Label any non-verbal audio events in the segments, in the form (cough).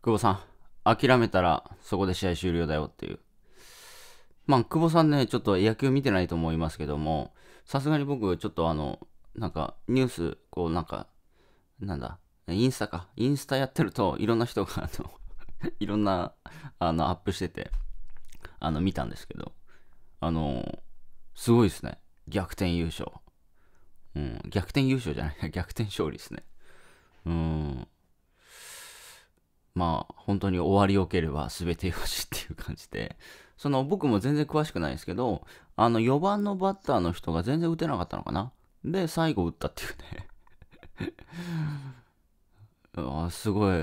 久保さん、諦めたらそこで試合終了だよっていう。まあ、久保さんね、ちょっと野球見てないと思いますけども、さすがに僕、ちょっとあの、なんか、ニュース、こう、なんか、なんだ、インスタか。インスタやってると、いろんな人が、あの (laughs) いろんな、あの、アップしてて、あの、見たんですけど、あの、すごいですね。逆転優勝。うん、逆転優勝じゃない、逆転勝利ですね。うん。まあ本当に終わりよければ全てよしっていう感じで、その僕も全然詳しくないですけど、あの4番のバッターの人が全然打てなかったのかな。で、最後打ったっていうね (laughs) あすごい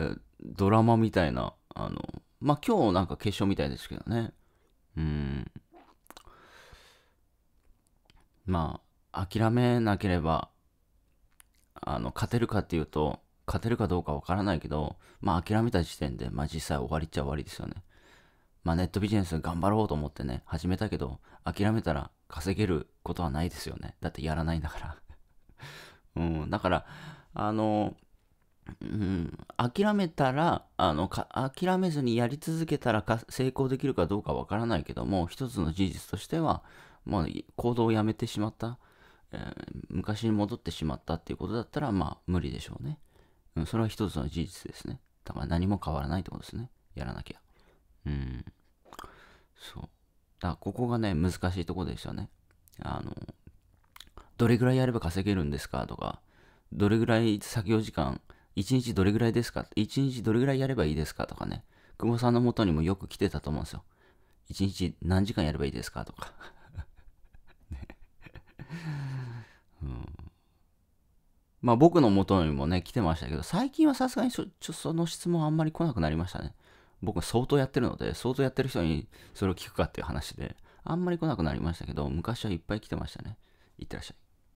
ドラマみたいな、あの、まあ今日なんか決勝みたいですけどね。うん。まあ、諦めなければ、あの、勝てるかっていうと、勝てるかどうかわからないけど、まあ諦めた時点で、まあ実際終わりっちゃ終わりですよね。まあネットビジネス頑張ろうと思ってね、始めたけど、諦めたら稼げることはないですよね。だってやらないんだから (laughs) うん、だから、あの、うん、諦めたらあの諦めずにやり続けたら成功できるかどうかわからないけども一つの事実としてはもう行動をやめてしまった、えー、昔に戻ってしまったっていうことだったらまあ無理でしょうね。うん、それは一つの事実ですね。だから何も変わらないってことですね。やらなきゃ。うん。そう。だからここがね、難しいとこですよね。あの、どれぐらいやれば稼げるんですかとか、どれぐらい作業時間、1日どれぐらいですか ?1 日どれぐらいやればいいですかとかね。久保さんのもとにもよく来てたと思うんですよ。1日何時間やればいいですかとか。まあ僕の元にもね、来てましたけど、最近はさすがにちょ、ちょ、その質問あんまり来なくなりましたね。僕相当やってるので、相当やってる人にそれを聞くかっていう話で、あんまり来なくなりましたけど、昔はいっぱい来てましたね。いってらっしゃい。